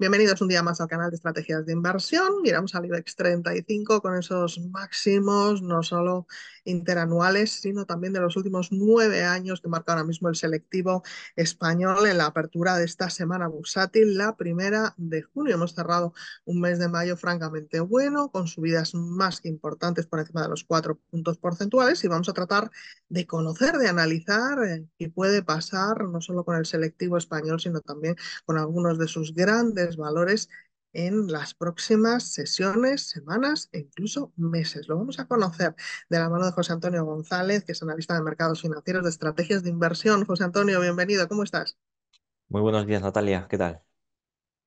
Bienvenidos un día más al canal de estrategias de inversión. Miramos al IBEX 35 con esos máximos, no solo interanuales, sino también de los últimos nueve años que marca ahora mismo el selectivo español en la apertura de esta semana bursátil, la primera de junio. Hemos cerrado un mes de mayo francamente bueno, con subidas más que importantes por encima de los cuatro puntos porcentuales y vamos a tratar de conocer, de analizar eh, qué puede pasar, no solo con el selectivo español, sino también con algunos de sus grandes valores en las próximas sesiones, semanas e incluso meses. Lo vamos a conocer de la mano de José Antonio González, que es analista de mercados financieros de estrategias de inversión. José Antonio, bienvenido, ¿cómo estás? Muy buenos días, Natalia, ¿qué tal?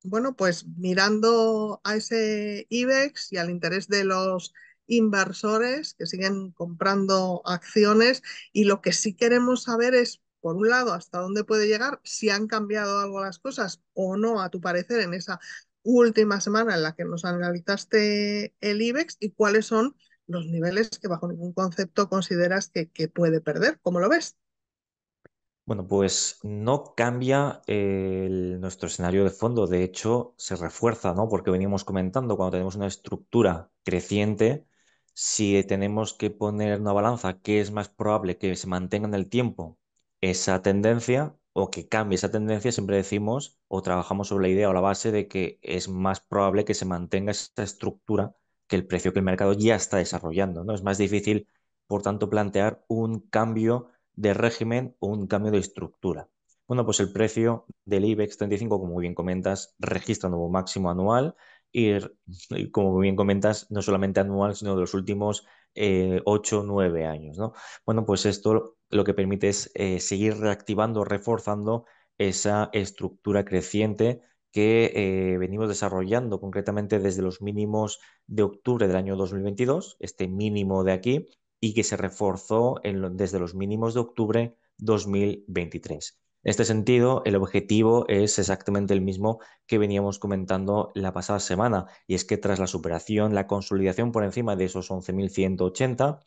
Bueno, pues mirando a ese IBEX y al interés de los inversores que siguen comprando acciones y lo que sí queremos saber es por un lado, hasta dónde puede llegar, si han cambiado algo las cosas o no, a tu parecer, en esa última semana en la que nos analizaste el IBEX y cuáles son los niveles que bajo ningún concepto consideras que, puede perder. ¿Cómo lo ves? Bueno, pues no cambia nuestro escenario de fondo, de hecho se refuerza, ¿no? Porque venimos comentando, cuando tenemos una estructura creciente, si tenemos que poner una balanza, ¿qué es más probable que se mantenga en el tiempo? esa tendencia o que cambie esa tendencia, siempre decimos o trabajamos sobre la idea o la base de que es más probable que se mantenga esa estructura que el precio que el mercado ya está desarrollando. ¿no? Es más difícil, por tanto, plantear un cambio de régimen o un cambio de estructura. Bueno, pues el precio del IBEX 35, como muy bien comentas, registra un nuevo máximo anual y, como muy bien comentas, no solamente anual, sino de los últimos eh, 8 9 años. ¿no? Bueno, pues esto lo que permite es eh, seguir reactivando, reforzando esa estructura creciente que eh, venimos desarrollando concretamente desde los mínimos de octubre del año 2022, este mínimo de aquí, y que se reforzó desde los mínimos de octubre 2023. En este sentido, el objetivo es exactamente el mismo que veníamos comentando la pasada semana, y es que tras la superación, la consolidación por encima de esos 11.180,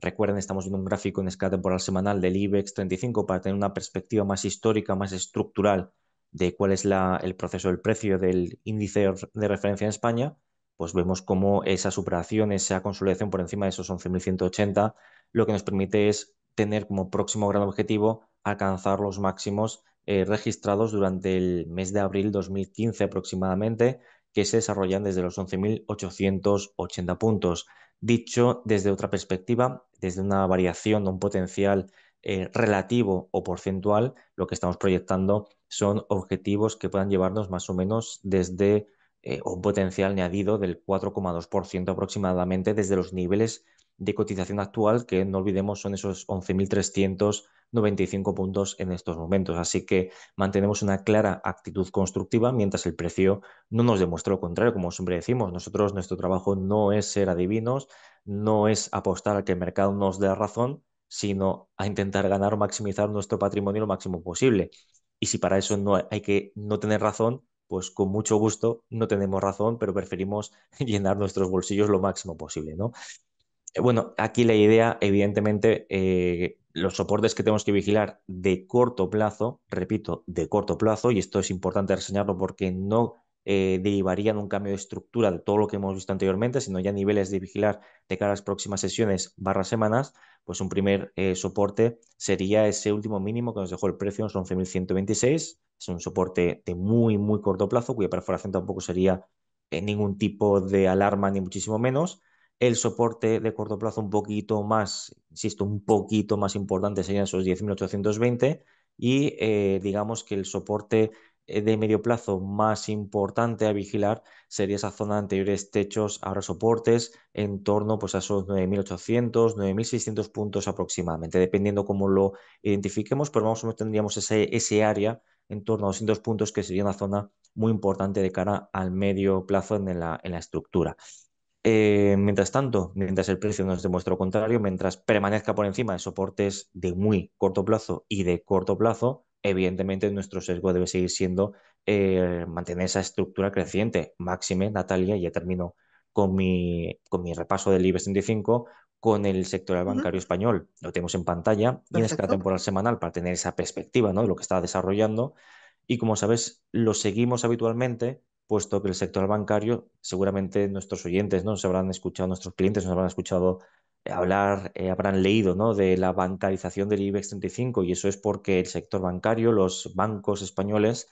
Recuerden, estamos viendo un gráfico en escala temporal semanal del IBEX 35 para tener una perspectiva más histórica, más estructural de cuál es el proceso del precio del índice de referencia en España, pues vemos cómo esa superación, esa consolidación por encima de esos 11.180, lo que nos permite es tener como próximo gran objetivo alcanzar los máximos eh, registrados durante el mes de abril 2015 aproximadamente, que se desarrollan desde los 11.880 puntos. Dicho desde otra perspectiva, desde una variación de un potencial eh, relativo o porcentual, lo que estamos proyectando son objetivos que puedan llevarnos más o menos desde eh, un potencial añadido del 4,2% aproximadamente desde los niveles de cotización actual, que no olvidemos son esos 11.300 95 puntos en estos momentos. Así que mantenemos una clara actitud constructiva mientras el precio no nos demuestre lo contrario, como siempre decimos. Nosotros, nuestro trabajo no es ser adivinos, no es apostar a que el mercado nos dé razón, sino a intentar ganar o maximizar nuestro patrimonio lo máximo posible. Y si para eso no hay que no tener razón, pues con mucho gusto no tenemos razón, pero preferimos llenar nuestros bolsillos lo máximo posible, ¿no? Eh, bueno, aquí la idea, evidentemente, eh, los soportes que tenemos que vigilar de corto plazo, repito, de corto plazo, y esto es importante reseñarlo porque no eh, derivaría en un cambio de estructura de todo lo que hemos visto anteriormente, sino ya niveles de vigilar de cara a las próximas sesiones barra semanas, pues un primer soporte sería ese último mínimo que nos dejó el precio, en 11.126, es un soporte de muy, muy corto plazo, cuya perforación tampoco sería en ningún tipo de alarma, ni muchísimo menos, el soporte de corto plazo un poquito más, insisto, un poquito más importante serían esos 10.820 y eh, digamos que el soporte eh, de medio plazo más importante a vigilar sería esa zona de anteriores techos, ahora soportes, en torno pues, a esos 9.800, 9.600 puntos aproximadamente, dependiendo cómo lo identifiquemos, pero vamos a tendríamos ese, ese área en torno a 200 puntos que sería una zona muy importante de cara al medio plazo en en la estructura. Eh, mientras tanto, mientras el precio nos demuestre lo contrario, mientras permanezca por encima de soportes de muy corto plazo y de corto plazo, evidentemente nuestro sesgo debe seguir siendo eh, mantener esa estructura creciente. Máxime, Natalia, ya termino con mi, con mi repaso del IBEX 35, con el sector bancario español. Lo tenemos en pantalla y en escala temporal semanal para tener esa perspectiva ¿no? de lo que está desarrollando. Y como sabes, lo seguimos habitualmente puesto que el sector bancario, seguramente nuestros oyentes, ¿no? Nos habrán escuchado, nuestros clientes nos habrán escuchado eh, hablar, eh, habrán leído, ¿no? De la bancarización del IBEX 35 y eso es porque el sector bancario, los bancos españoles,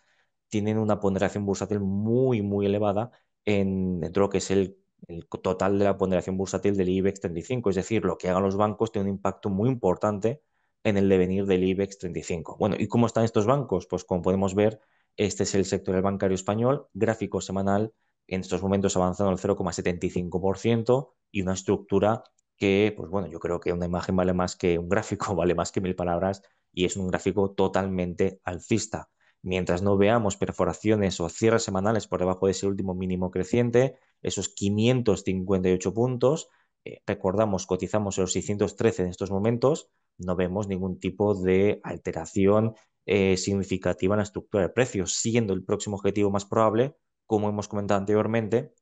tienen una ponderación bursátil muy, muy elevada en, dentro de lo que es el, el, total de la ponderación bursátil del IBEX 35. Es decir, lo que hagan los bancos tiene un impacto muy importante en el devenir del IBEX 35. Bueno, ¿y cómo están estos bancos? Pues como podemos ver, este es el sector del bancario español, gráfico semanal, en estos momentos avanzando al 0,75% y una estructura que, pues bueno, yo creo que una imagen vale más que un gráfico, vale más que mil palabras y es un gráfico totalmente alcista. Mientras no veamos perforaciones o cierres semanales por debajo de ese último mínimo creciente, esos 558 puntos, eh, recordamos, cotizamos en los 613 en estos momentos, no vemos ningún tipo de alteración eh, significativa en la estructura de precios, siendo el próximo objetivo más probable, como hemos comentado anteriormente,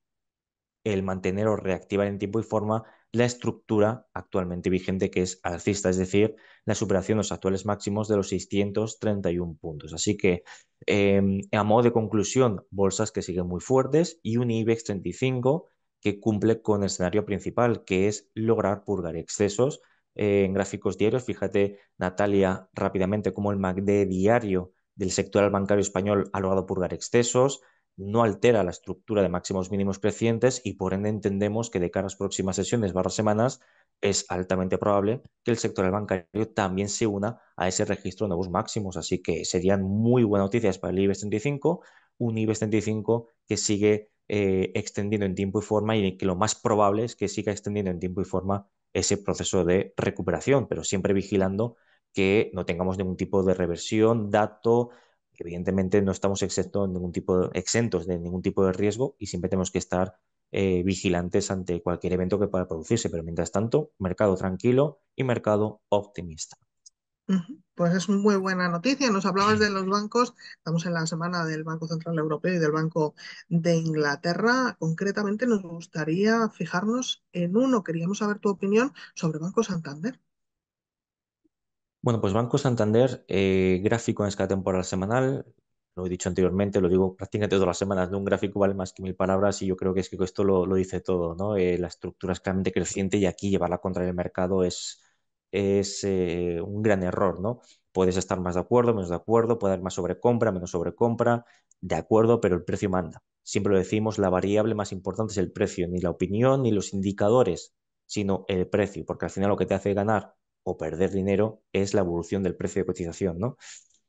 el mantener o reactivar en tiempo y forma la estructura actualmente vigente que es alcista, es decir, la superación de los actuales máximos de los 631 puntos. Así que, em, a modo de conclusión, bolsas que siguen muy fuertes y un IBEX 35 que cumple con el escenario principal, que es lograr purgar excesos en gráficos diarios. Fíjate, Natalia, rápidamente cómo el MACD diario del sector bancario español ha logrado purgar excesos, no altera la estructura de máximos mínimos crecientes y por ende entendemos que de cara a las próximas sesiones barra semanas es altamente probable que el sector bancario también se una a ese registro de nuevos máximos. Así que serían muy buenas noticias para el IBEX 35, un IBEX 35 que sigue eh, extendiendo en tiempo y forma y que lo más probable es que siga extendiendo en tiempo y forma ese proceso de recuperación, pero siempre vigilando que no tengamos ningún tipo de reversión, dato, evidentemente no estamos exentos, ningún tipo de, exentos de ningún tipo de riesgo y siempre tenemos que estar eh, vigilantes ante cualquier evento que pueda producirse, pero mientras tanto, mercado tranquilo y mercado optimista. Pues es muy buena noticia. Nos hablabas de los bancos. Estamos en la semana del Banco Central Europeo y del Banco de Inglaterra. Concretamente nos gustaría fijarnos en uno. Queríamos saber tu opinión sobre Banco Santander. Bueno, pues Banco Santander, eh, gráfico en escala temporal semanal. Lo he dicho anteriormente, lo digo prácticamente todas las semanas. ¿no? Un gráfico vale más que mil palabras y yo creo que es que esto lo, dice todo. ¿no? Eh, la estructura es claramente creciente y aquí llevarla contra el mercado es es eh, un gran error, ¿no? Puedes estar más de acuerdo, menos de acuerdo, puede haber más sobrecompra, menos sobrecompra, de acuerdo, pero el precio manda. Siempre lo decimos, la variable más importante es el precio, ni la opinión, ni los indicadores, sino el precio, porque al final lo que te hace ganar o perder dinero es la evolución del precio de cotización, ¿no?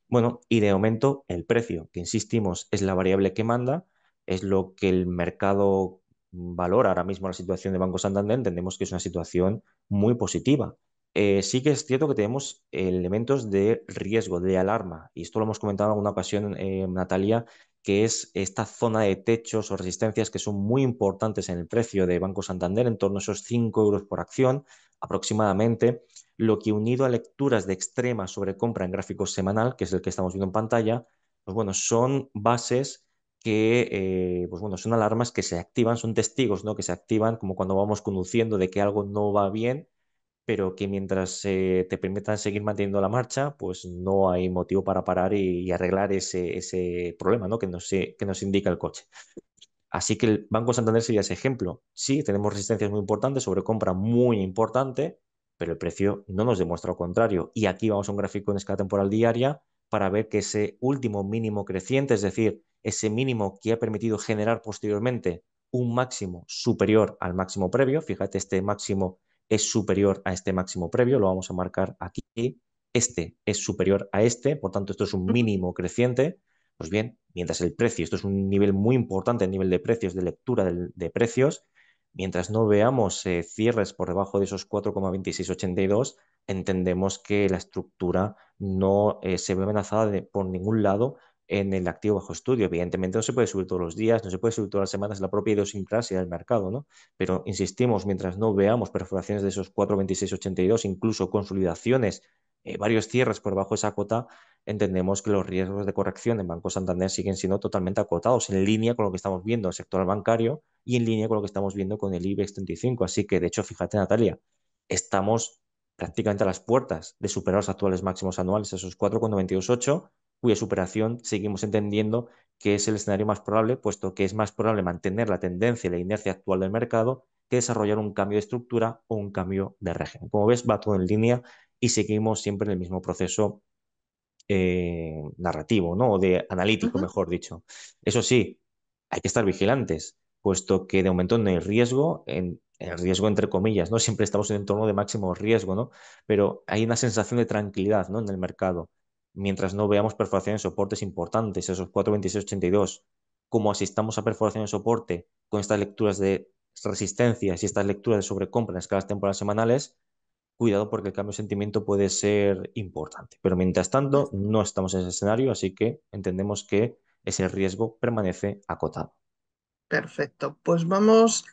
Bueno, y de momento el precio, que insistimos, es la variable que manda, es lo que el mercado valora ahora mismo la situación de Banco Santander, entendemos que es una situación muy positiva. Eh, sí que es cierto que tenemos elementos de riesgo, de alarma, y esto lo hemos comentado en alguna ocasión, eh, Natalia, que es esta zona de techos o resistencias que son muy importantes en el precio de Banco Santander, en torno a esos 5 euros por acción aproximadamente, lo que unido a lecturas de extrema sobre compra en gráfico semanal, que es el que estamos viendo en pantalla, pues bueno, son bases que, eh, pues bueno, son alarmas que se activan, son testigos, ¿no? Que se activan como cuando vamos conduciendo de que algo no va bien pero que mientras eh, te permitan seguir manteniendo la marcha, pues no hay motivo para parar y, arreglar ese, ese, problema ¿no? que, nos, eh, que nos indica el coche. Así que el Banco Santander sería ese ejemplo. Sí, tenemos resistencias muy importantes, sobrecompra muy importante, pero el precio no nos demuestra lo contrario. Y aquí vamos a un gráfico en escala temporal diaria para ver que ese último mínimo creciente, es decir, ese mínimo que ha permitido generar posteriormente un máximo superior al máximo previo, fíjate este máximo es superior a este máximo previo, lo vamos a marcar aquí, este es superior a este, por tanto esto es un mínimo creciente, pues bien, mientras el precio, esto es un nivel muy importante, el nivel de precios, de lectura de, precios, mientras no veamos eh, cierres por debajo de esos 4,2682, entendemos que la estructura no eh, se ve amenazada de, por ningún lado en el activo bajo estudio. Evidentemente no se puede subir todos los días, no se puede subir todas las semanas, la propia idiosincrasia del mercado, ¿no? Pero insistimos, mientras no veamos perforaciones de esos 4,2682, incluso consolidaciones, eh, varios cierres por bajo esa cuota, entendemos que los riesgos de corrección en Banco Santander siguen siendo totalmente acotados, en línea con lo que estamos viendo en el sector bancario y en línea con lo que estamos viendo con el IBEX 35. Así que, de hecho, fíjate, Natalia, estamos prácticamente a las puertas de superar los actuales máximos anuales, esos 4,928 cuya superación seguimos entendiendo que es el escenario más probable, puesto que es más probable mantener la tendencia y la inercia actual del mercado que desarrollar un cambio de estructura o un cambio de régimen. Como ves, va todo en línea y seguimos siempre en el mismo proceso eh, narrativo, ¿no? O de analítico, mejor dicho. Eso sí, hay que estar vigilantes, puesto que de momento no hay riesgo, el riesgo entre comillas, ¿no? Siempre estamos en un entorno de máximo riesgo, ¿no? Pero hay una sensación de tranquilidad, ¿no? En el mercado mientras no veamos perforaciones soportes importantes, esos 4.26.82, como asistamos a perforaciones soporte con estas lecturas de resistencias y estas lecturas de sobrecompra en escalas temporales semanales, cuidado porque el cambio de sentimiento puede ser importante. Pero mientras tanto, no estamos en ese escenario, así que entendemos que ese riesgo permanece acotado. Perfecto, pues vamos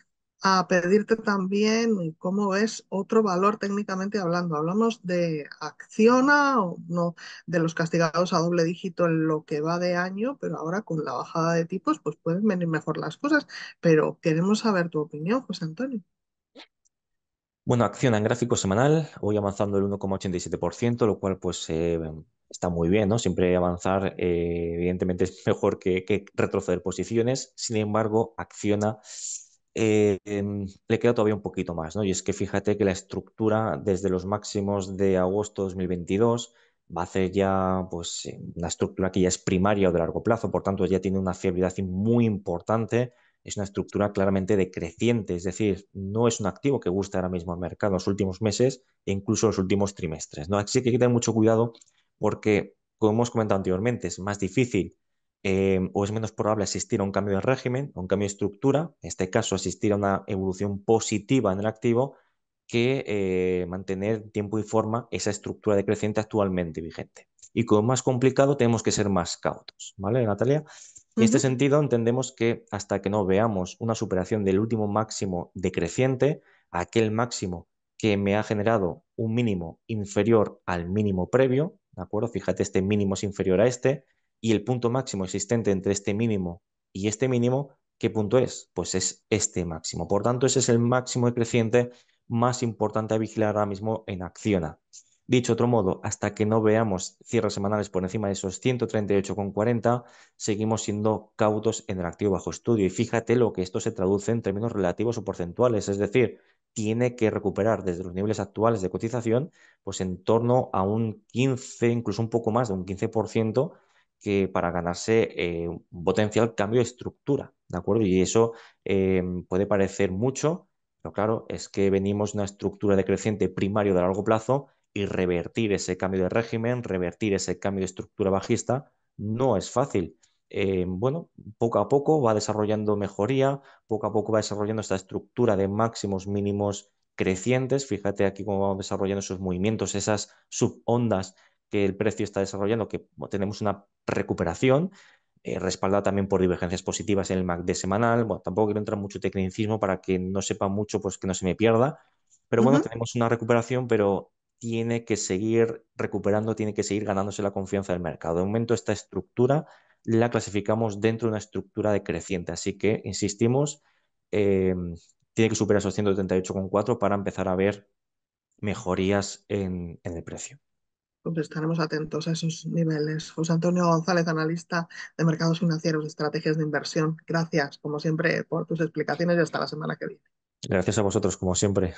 a pedirte también cómo es otro valor técnicamente hablando. Hablamos de Acciona, no de los castigados a doble dígito en lo que va de año, pero ahora con la bajada de tipos pues pueden venir mejor las cosas. Pero queremos saber tu opinión, José Antonio. Bueno, Acciona en gráfico semanal, voy avanzando el 1,87%, lo cual pues eh, está muy bien, ¿no? Siempre avanzar eh, evidentemente es mejor que retroceder posiciones. Sin embargo, Acciona eh, em, le queda todavía un poquito más, ¿no? Y es que fíjate que la estructura desde los máximos de agosto 2022 va a ser ya pues, eh, una estructura que ya es primaria o de largo plazo, por tanto ya tiene una fiabilidad muy importante, es una estructura claramente decreciente, es decir, no es un activo que gusta ahora mismo al mercado en los últimos meses e incluso en los últimos trimestres. ¿no? Así que hay que tener mucho cuidado porque, como hemos comentado anteriormente, es más difícil Em, o es menos probable asistir a un cambio de régimen, a un cambio de estructura, en este caso asistir a una evolución positiva en el activo, que eh, mantener tiempo y forma esa estructura decreciente actualmente vigente. Y como más complicado, tenemos que ser más cautos, ¿vale, Natalia? En este sentido, entendemos que hasta que no veamos una superación del último máximo decreciente, aquel máximo que me ha generado un mínimo inferior al mínimo previo, ¿de acuerdo? Fíjate, este mínimo es inferior a este, y el punto máximo existente entre este mínimo y este mínimo, ¿qué punto es? Pues es este máximo. Por tanto, ese es el máximo creciente más importante a vigilar ahora mismo en Acciona. Dicho otro modo, hasta que no veamos cierres semanales por encima de esos 138,40, seguimos siendo cautos en el activo bajo estudio. Y fíjate lo que esto se traduce en términos relativos o porcentuales, es decir, tiene que recuperar desde los niveles actuales de cotización, pues en torno a un 15, incluso un poco más de un 15% que para ganarse eh, un potencial cambio de estructura, ¿de acuerdo? Y eso em, puede parecer mucho, pero claro, es que venimos de una estructura decreciente primario de largo plazo y revertir ese cambio de régimen, revertir ese cambio de estructura bajista, no es fácil. Em, bueno, poco a poco va desarrollando mejoría, poco a poco va desarrollando esta estructura de máximos mínimos crecientes. Fíjate aquí cómo vamos desarrollando esos movimientos, esas subondas que el precio está desarrollando, que tenemos una recuperación, eh, respaldada también por divergencias positivas en el MACD semanal. Bueno, tampoco quiero entrar mucho tecnicismo para que no sepa mucho, pues que no se me pierda. Pero bueno, tenemos una recuperación, pero tiene que seguir recuperando, tiene que seguir ganándose la confianza del mercado. De momento, esta estructura la clasificamos dentro de una estructura decreciente. Así que, insistimos, eh, tiene que superar esos 138,4 para empezar a ver mejorías en el precio. Pues estaremos atentos a esos niveles. José Antonio González, analista de mercados financieros, estrategias de inversión. Gracias, como siempre, por tus explicaciones y hasta la semana que viene. Gracias a vosotros, como siempre.